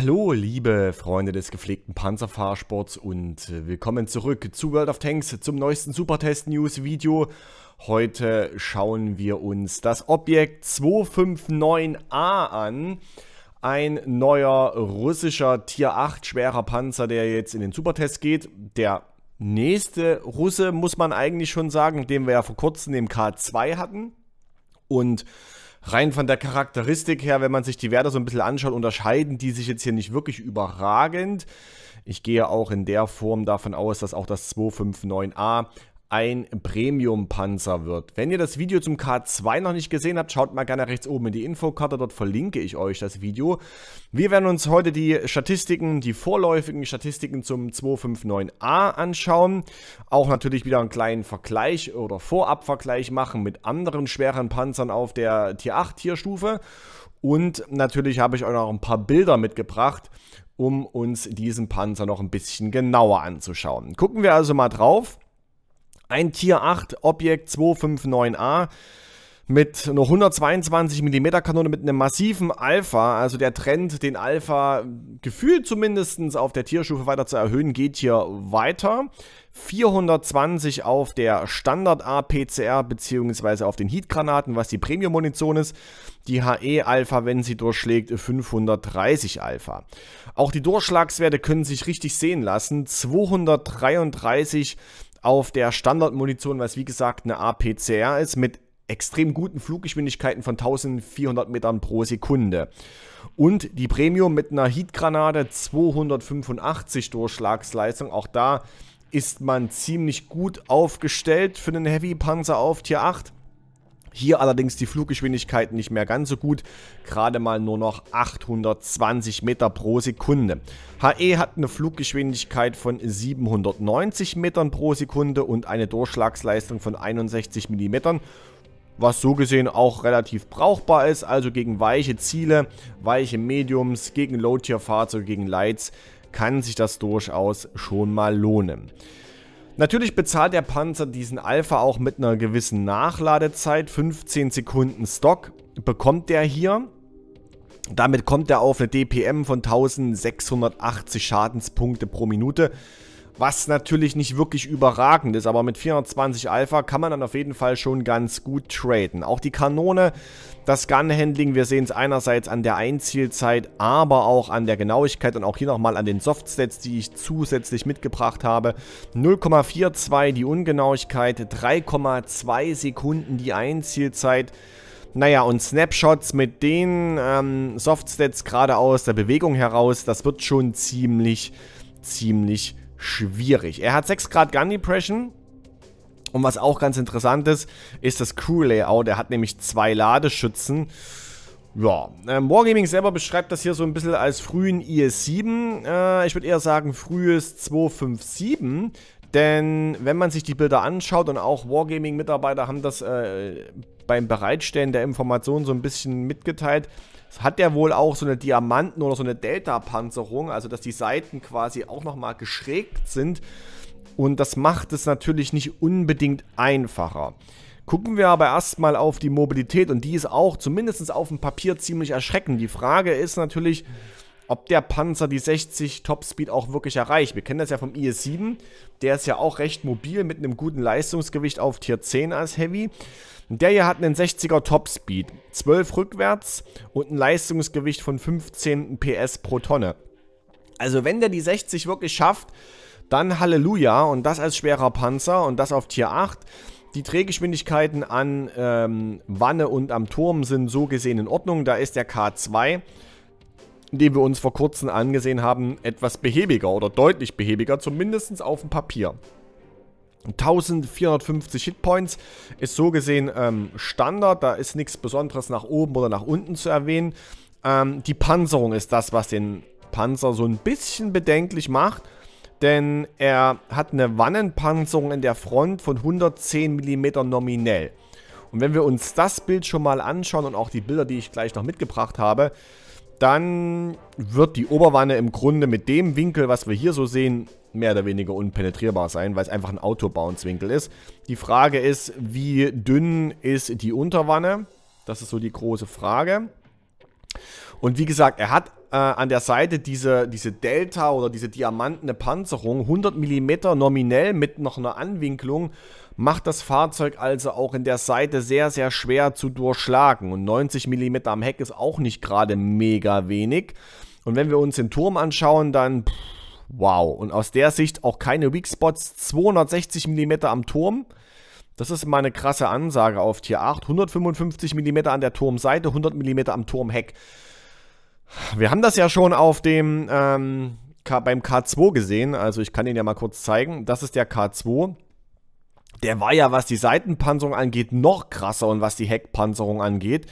Hallo, liebe Freunde des gepflegten Panzerfahrsports und äh, willkommen zurück zu World of Tanks zum neuesten Supertest-News-Video. Heute schauen wir uns das Objekt 259a an. Ein neuer russischer Tier 8 schwerer Panzer, der jetzt in den Supertest geht. Der nächste Russe, muss man eigentlich schon sagen, den wir ja vor kurzem im K2 hatten. Und rein von der Charakteristik her, wenn man sich die Werte so ein bisschen anschaut, unterscheiden die sich jetzt hier nicht wirklich überragend. Ich gehe auch in der Form davon aus, dass auch das 259a ein Premium-Panzer wird. Wenn ihr das Video zum K2 noch nicht gesehen habt, schaut mal gerne rechts oben in die Infokarte, dort verlinke ich euch das Video. Wir werden uns heute die Statistiken, die vorläufigen Statistiken zum 259a anschauen. Auch natürlich wieder einen kleinen Vergleich oder Vorabvergleich machen mit anderen schweren Panzern auf der Tier 8 Tierstufe. Und natürlich habe ich euch noch ein paar Bilder mitgebracht, um uns diesen Panzer noch ein bisschen genauer anzuschauen. Gucken wir also mal drauf. Ein Tier 8 Objekt 259A mit einer 122 mm Kanone mit einem massiven Alpha, also der Trend, den Alpha gefühlt zumindest auf der Tierstufe weiter zu erhöhen, geht hier weiter. 420 auf der Standard APCR beziehungsweise auf den Heatgranaten, was die Premium-Munition ist. Die HE-Alpha, wenn sie durchschlägt, 530 Alpha. Auch die Durchschlagswerte können sich richtig sehen lassen. 233 auf der Standardmunition, was wie gesagt eine APCR ist, mit extrem guten Fluggeschwindigkeiten von 1400 Metern pro Sekunde. Und die Premium mit einer Heatgranate 285 Durchschlagsleistung. Auch da ist man ziemlich gut aufgestellt für einen Heavy Panzer auf Tier 8. Hier allerdings die Fluggeschwindigkeit nicht mehr ganz so gut, gerade mal nur noch 820 Meter pro Sekunde. HE hat eine Fluggeschwindigkeit von 790 Metern pro Sekunde und eine Durchschlagsleistung von 61 mm, was so gesehen auch relativ brauchbar ist, also gegen weiche Ziele, weiche Mediums, gegen Low-Tier-Fahrzeuge, gegen Lights, kann sich das durchaus schon mal lohnen. Natürlich bezahlt der Panzer diesen Alpha auch mit einer gewissen Nachladezeit, 15 Sekunden Stock bekommt der hier. Damit kommt er auf eine DPM von 1680 Schadenspunkte pro Minute was natürlich nicht wirklich überragend ist, aber mit 420 Alpha kann man dann auf jeden Fall schon ganz gut traden. Auch die Kanone, das Gun-Handling, wir sehen es einerseits an der Einzielzeit, aber auch an der Genauigkeit und auch hier nochmal an den Softsets, die ich zusätzlich mitgebracht habe. 0,42 die Ungenauigkeit, 3,2 Sekunden die Einzielzeit. Naja, und Snapshots mit den ähm, Softstats gerade aus der Bewegung heraus, das wird schon ziemlich, ziemlich schwierig. Er hat 6 Grad Gun Depression. Und was auch ganz interessant ist, ist das Crew-Layout. Er hat nämlich zwei Ladeschützen. Ja, ähm, Wargaming selber beschreibt das hier so ein bisschen als frühen IS-7. Äh, ich würde eher sagen frühes 257. Denn wenn man sich die Bilder anschaut und auch Wargaming-Mitarbeiter haben das äh, beim Bereitstellen der Informationen so ein bisschen mitgeteilt, hat der wohl auch so eine Diamanten- oder so eine Delta-Panzerung, also dass die Seiten quasi auch nochmal geschrägt sind. Und das macht es natürlich nicht unbedingt einfacher. Gucken wir aber erstmal auf die Mobilität und die ist auch zumindest auf dem Papier ziemlich erschreckend. Die Frage ist natürlich, ob der Panzer die 60 Topspeed auch wirklich erreicht. Wir kennen das ja vom IS-7, der ist ja auch recht mobil mit einem guten Leistungsgewicht auf Tier 10 als Heavy. der hier hat einen 60er Topspeed, 12 rückwärts und ein Leistungsgewicht von 15 PS pro Tonne. Also wenn der die 60 wirklich schafft, dann Halleluja und das als schwerer Panzer und das auf Tier 8. Die Drehgeschwindigkeiten an ähm, Wanne und am Turm sind so gesehen in Ordnung. Da ist der K2 den wir uns vor kurzem angesehen haben, etwas behäbiger oder deutlich behäbiger, zumindest auf dem Papier. 1450 Hitpoints ist so gesehen ähm, Standard, da ist nichts Besonderes nach oben oder nach unten zu erwähnen. Ähm, die Panzerung ist das, was den Panzer so ein bisschen bedenklich macht, denn er hat eine Wannenpanzerung in der Front von 110 mm nominell. Und wenn wir uns das Bild schon mal anschauen und auch die Bilder, die ich gleich noch mitgebracht habe, dann wird die Oberwanne im Grunde mit dem Winkel, was wir hier so sehen, mehr oder weniger unpenetrierbar sein, weil es einfach ein Autobounce-Winkel ist. Die Frage ist, wie dünn ist die Unterwanne? Das ist so die große Frage. Und wie gesagt, er hat äh, an der Seite diese, diese Delta oder diese diamantene Panzerung, 100 mm nominell mit noch einer Anwinklung macht das Fahrzeug also auch in der Seite sehr, sehr schwer zu durchschlagen. Und 90 mm am Heck ist auch nicht gerade mega wenig. Und wenn wir uns den Turm anschauen, dann pff, wow. Und aus der Sicht auch keine Weak Spots. 260 mm am Turm. Das ist mal eine krasse Ansage auf Tier 8. 155 mm an der Turmseite, 100 mm am Turmheck. Wir haben das ja schon auf dem ähm, beim K2 gesehen. Also ich kann ihn ja mal kurz zeigen. Das ist der K2 der war ja, was die Seitenpanzerung angeht, noch krasser und was die Heckpanzerung angeht.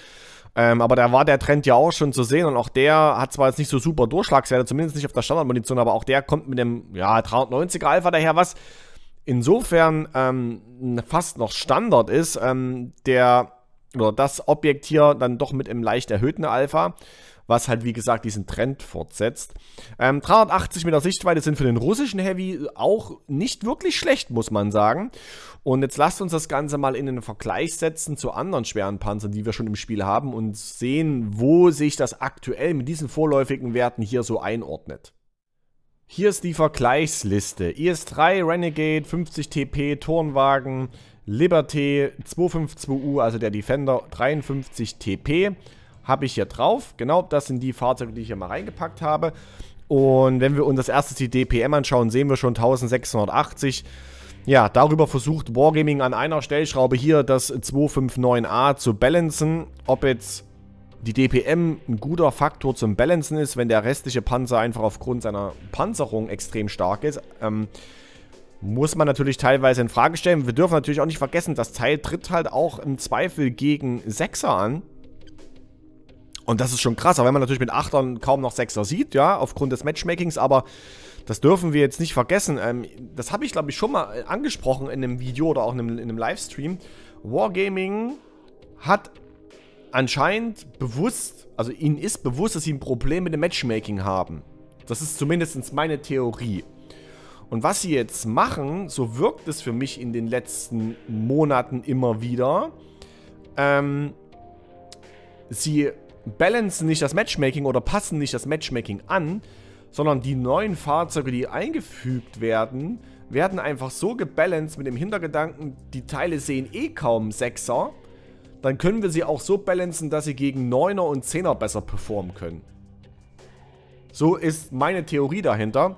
Ähm, aber da war der Trend ja auch schon zu sehen und auch der hat zwar jetzt nicht so super Durchschlagswerte, zumindest nicht auf der Standardmunition, aber auch der kommt mit dem ja, 390er Alpha daher, was insofern ähm, fast noch Standard ist. Ähm, der oder das Objekt hier dann doch mit einem leicht erhöhten Alpha was halt wie gesagt diesen Trend fortsetzt. Ähm, 380 Meter Sichtweite sind für den russischen Heavy auch nicht wirklich schlecht, muss man sagen. Und jetzt lasst uns das Ganze mal in den Vergleich setzen zu anderen schweren Panzern, die wir schon im Spiel haben und sehen, wo sich das aktuell mit diesen vorläufigen Werten hier so einordnet. Hier ist die Vergleichsliste. IS-3, Renegade, 50 TP, Turnwagen, Liberty, 252U, also der Defender, 53 TP, habe ich hier drauf. Genau, das sind die Fahrzeuge, die ich hier mal reingepackt habe. Und wenn wir uns das erste die DPM anschauen, sehen wir schon 1680. Ja, darüber versucht Wargaming an einer Stellschraube hier das 259a zu balancen. Ob jetzt die DPM ein guter Faktor zum Balancen ist, wenn der restliche Panzer einfach aufgrund seiner Panzerung extrem stark ist, ähm, muss man natürlich teilweise in Frage stellen. Wir dürfen natürlich auch nicht vergessen, das Teil tritt halt auch im Zweifel gegen 6er an. Und das ist schon krass, aber wenn man natürlich mit Achtern kaum noch Sechser sieht, ja, aufgrund des Matchmakings, aber das dürfen wir jetzt nicht vergessen. Ähm, das habe ich, glaube ich, schon mal äh, angesprochen in einem Video oder auch in einem, in einem Livestream. Wargaming hat anscheinend bewusst, also ihnen ist bewusst, dass sie ein Problem mit dem Matchmaking haben. Das ist zumindest meine Theorie. Und was sie jetzt machen, so wirkt es für mich in den letzten Monaten immer wieder. Ähm, sie balancen nicht das Matchmaking oder passen nicht das Matchmaking an, sondern die neuen Fahrzeuge, die eingefügt werden, werden einfach so gebalanced mit dem Hintergedanken, die Teile sehen eh kaum 6er, dann können wir sie auch so balancen, dass sie gegen 9er und 10er besser performen können. So ist meine Theorie dahinter.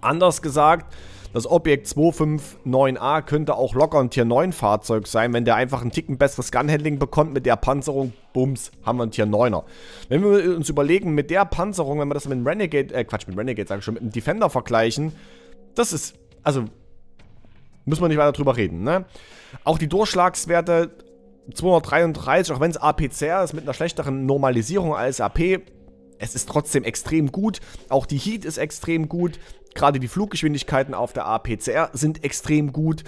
Anders gesagt, das Objekt 259a könnte auch locker ein Tier 9 Fahrzeug sein, wenn der einfach einen Ticken besseres Gunhandling bekommt mit der Panzerung, bums, haben wir ein Tier 9er. Wenn wir uns überlegen, mit der Panzerung, wenn wir das mit einem Renegade, äh Quatsch, mit Renegade sage ich schon, mit einem Defender vergleichen, das ist, also, müssen wir nicht weiter drüber reden, ne? Auch die Durchschlagswerte 233, auch wenn es APCR ist, mit einer schlechteren Normalisierung als AP, es ist trotzdem extrem gut. Auch die Heat ist extrem gut. Gerade die Fluggeschwindigkeiten auf der APCR sind extrem gut.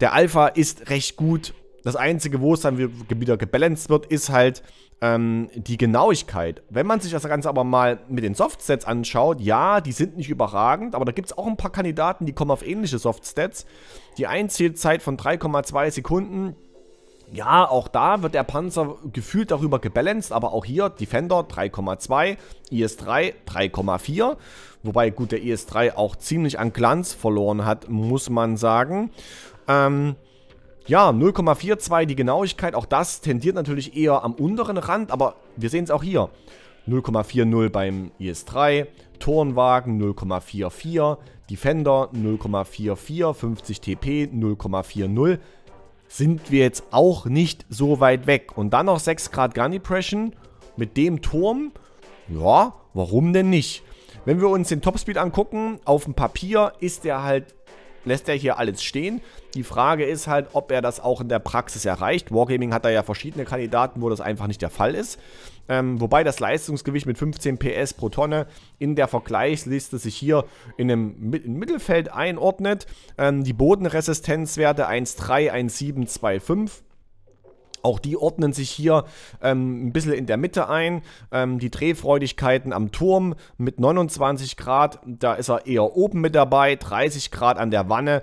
Der Alpha ist recht gut. Das Einzige, wo es dann wieder gebalanced wird, ist halt ähm, die Genauigkeit. Wenn man sich das Ganze aber mal mit den Softstats anschaut, ja, die sind nicht überragend, aber da gibt es auch ein paar Kandidaten, die kommen auf ähnliche Softstats. Die Einzielzeit von 3,2 Sekunden, ja, auch da wird der Panzer gefühlt darüber gebalanced, aber auch hier Defender 3,2, IS-3 3,4. Wobei, gut, der IS-3 auch ziemlich an Glanz verloren hat, muss man sagen. Ähm, ja, 0,42 die Genauigkeit, auch das tendiert natürlich eher am unteren Rand, aber wir sehen es auch hier. 0,40 beim IS-3, Turnwagen 0,44, Defender 0,44, 50 TP 0,40 sind wir jetzt auch nicht so weit weg. Und dann noch 6 Grad Gun Depression mit dem Turm. Ja, warum denn nicht? Wenn wir uns den Topspeed angucken, auf dem Papier ist der halt lässt er hier alles stehen. Die Frage ist halt, ob er das auch in der Praxis erreicht. Wargaming hat da ja verschiedene Kandidaten, wo das einfach nicht der Fall ist. Ähm, wobei das Leistungsgewicht mit 15 PS pro Tonne in der Vergleichsliste sich hier in einem Mi Mittelfeld einordnet. Ähm, die Bodenresistenzwerte 1,3, 1,7, 2,5. Auch die ordnen sich hier ähm, ein bisschen in der Mitte ein. Ähm, die Drehfreudigkeiten am Turm mit 29 Grad, da ist er eher oben mit dabei, 30 Grad an der Wanne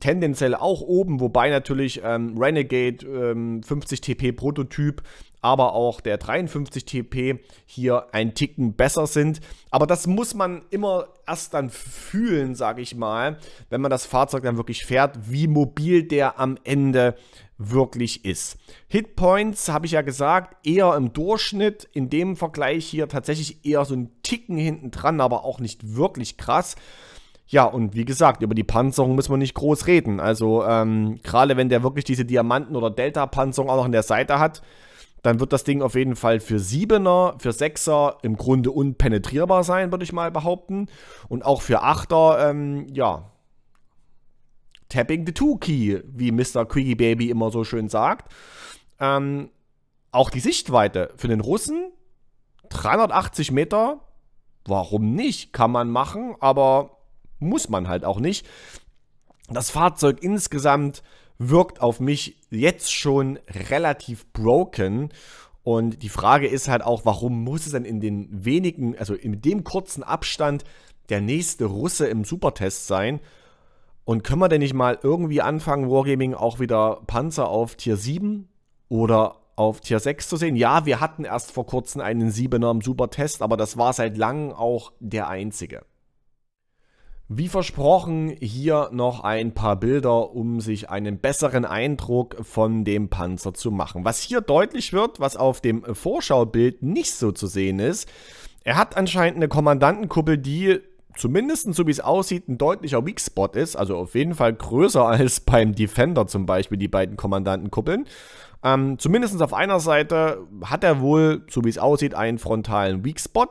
tendenziell auch oben, wobei natürlich ähm, Renegade ähm, 50 TP Prototyp, aber auch der 53 TP hier ein Ticken besser sind. Aber das muss man immer erst dann fühlen, sage ich mal, wenn man das Fahrzeug dann wirklich fährt, wie mobil der am Ende ist wirklich ist. Hitpoints, habe ich ja gesagt, eher im Durchschnitt, in dem Vergleich hier tatsächlich eher so einen Ticken hinten dran, aber auch nicht wirklich krass. Ja, und wie gesagt, über die Panzerung müssen wir nicht groß reden. Also, ähm, gerade wenn der wirklich diese Diamanten- oder Delta-Panzerung auch noch in der Seite hat, dann wird das Ding auf jeden Fall für 7er, für 6er im Grunde unpenetrierbar sein, würde ich mal behaupten. Und auch für 8er, ähm, ja, Tapping the Two Key, wie Mr. Quiggy Baby immer so schön sagt. Ähm, auch die Sichtweite für den Russen 380 Meter. Warum nicht? Kann man machen, aber muss man halt auch nicht. Das Fahrzeug insgesamt wirkt auf mich jetzt schon relativ broken. Und die Frage ist halt auch, warum muss es denn in den wenigen, also in dem kurzen Abstand der nächste Russe im Supertest sein? Und können wir denn nicht mal irgendwie anfangen, Wargaming auch wieder Panzer auf Tier 7 oder auf Tier 6 zu sehen? Ja, wir hatten erst vor kurzem einen 7er im Supertest, aber das war seit langem auch der einzige. Wie versprochen, hier noch ein paar Bilder, um sich einen besseren Eindruck von dem Panzer zu machen. Was hier deutlich wird, was auf dem Vorschaubild nicht so zu sehen ist, er hat anscheinend eine Kommandantenkuppel, die zumindest so wie es aussieht, ein deutlicher Weak Spot ist. Also auf jeden Fall größer als beim Defender zum Beispiel, die beiden Kommandantenkuppeln. Ähm, zumindest auf einer Seite hat er wohl, so wie es aussieht, einen frontalen Weak Spot.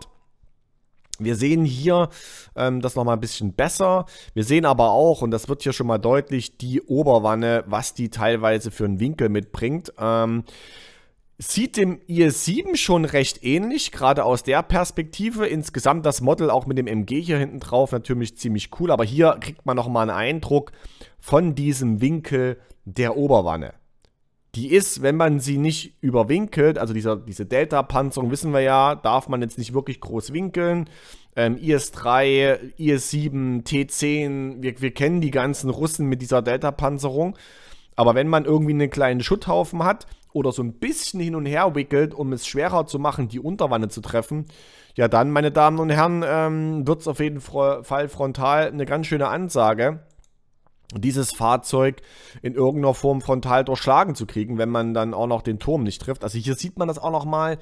Wir sehen hier ähm, das nochmal ein bisschen besser. Wir sehen aber auch, und das wird hier schon mal deutlich, die Oberwanne, was die teilweise für einen Winkel mitbringt. Ähm, sieht dem IS-7 schon recht ähnlich, gerade aus der Perspektive. Insgesamt das Model auch mit dem MG hier hinten drauf natürlich ziemlich cool, aber hier kriegt man nochmal einen Eindruck von diesem Winkel der Oberwanne. Die ist, wenn man sie nicht überwinkelt, also dieser, diese Delta-Panzerung, wissen wir ja, darf man jetzt nicht wirklich groß winkeln. Ähm, IS-3, IS-7, T-10, wir, wir kennen die ganzen Russen mit dieser Delta-Panzerung. Aber wenn man irgendwie einen kleinen Schutthaufen hat, oder so ein bisschen hin und her wickelt, um es schwerer zu machen, die Unterwanne zu treffen, ja dann, meine Damen und Herren, ähm, wird es auf jeden Fall frontal eine ganz schöne Ansage dieses Fahrzeug in irgendeiner Form frontal durchschlagen zu kriegen, wenn man dann auch noch den Turm nicht trifft. Also hier sieht man das auch nochmal,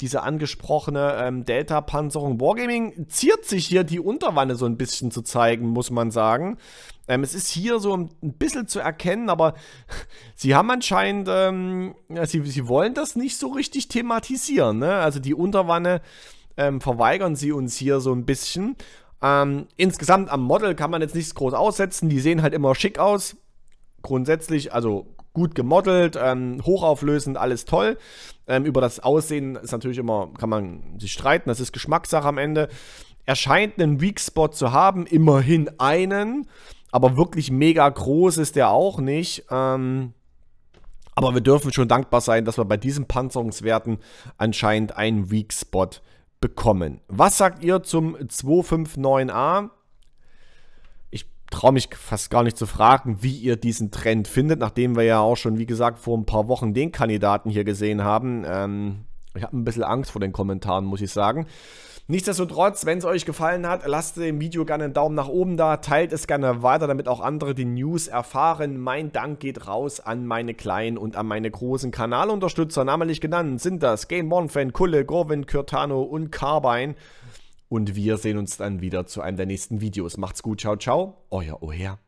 diese angesprochene ähm, Delta-Panzerung. Wargaming ziert sich hier die Unterwanne so ein bisschen zu zeigen, muss man sagen. Ähm, es ist hier so ein bisschen zu erkennen, aber sie haben anscheinend, ähm, ja, sie, sie wollen das nicht so richtig thematisieren. Ne? Also die Unterwanne ähm, verweigern sie uns hier so ein bisschen. Ähm, insgesamt am Model kann man jetzt nichts groß aussetzen. Die sehen halt immer schick aus. Grundsätzlich, also gut gemodelt, ähm, hochauflösend, alles toll. Ähm, über das Aussehen ist natürlich immer, kann man sich streiten, das ist Geschmackssache am Ende. Er scheint einen Weak Spot zu haben, immerhin einen, aber wirklich mega groß ist der auch nicht. Ähm, aber wir dürfen schon dankbar sein, dass wir bei diesen Panzerungswerten anscheinend einen Weak Spot haben bekommen. Was sagt ihr zum 259a? Ich traue mich fast gar nicht zu fragen, wie ihr diesen Trend findet, nachdem wir ja auch schon, wie gesagt, vor ein paar Wochen den Kandidaten hier gesehen haben. Ähm, ich habe ein bisschen Angst vor den Kommentaren, muss ich sagen. Nichtsdestotrotz, wenn es euch gefallen hat, lasst dem Video gerne einen Daumen nach oben da, teilt es gerne weiter, damit auch andere die News erfahren. Mein Dank geht raus an meine kleinen und an meine großen Kanalunterstützer. Namentlich genannt sind das Game One Fan, Kulle, Gorwin, Curtano und Carbine. Und wir sehen uns dann wieder zu einem der nächsten Videos. Macht's gut, ciao, ciao, euer Oher.